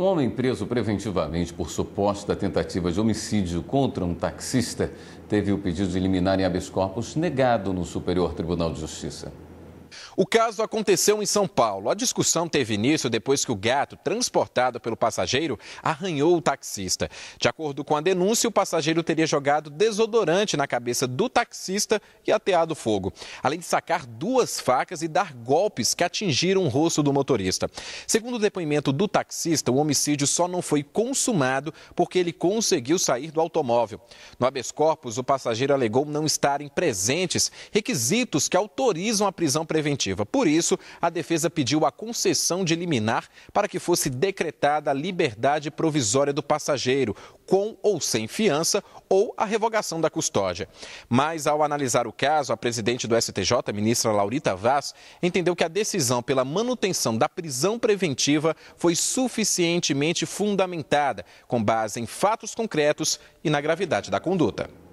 Um homem preso preventivamente por suposta tentativa de homicídio contra um taxista teve o pedido de liminar em habeas corpus negado no Superior Tribunal de Justiça. O caso aconteceu em São Paulo. A discussão teve início depois que o gato, transportado pelo passageiro, arranhou o taxista. De acordo com a denúncia, o passageiro teria jogado desodorante na cabeça do taxista e ateado fogo, além de sacar duas facas e dar golpes que atingiram o rosto do motorista. Segundo o depoimento do taxista, o homicídio só não foi consumado porque ele conseguiu sair do automóvel. No habeas corpus, o passageiro alegou não estarem presentes requisitos que autorizam a prisão preventiva preventiva. Por isso, a defesa pediu a concessão de liminar para que fosse decretada a liberdade provisória do passageiro, com ou sem fiança, ou a revogação da custódia. Mas, ao analisar o caso, a presidente do STJ, ministra Laurita Vaz, entendeu que a decisão pela manutenção da prisão preventiva foi suficientemente fundamentada, com base em fatos concretos e na gravidade da conduta.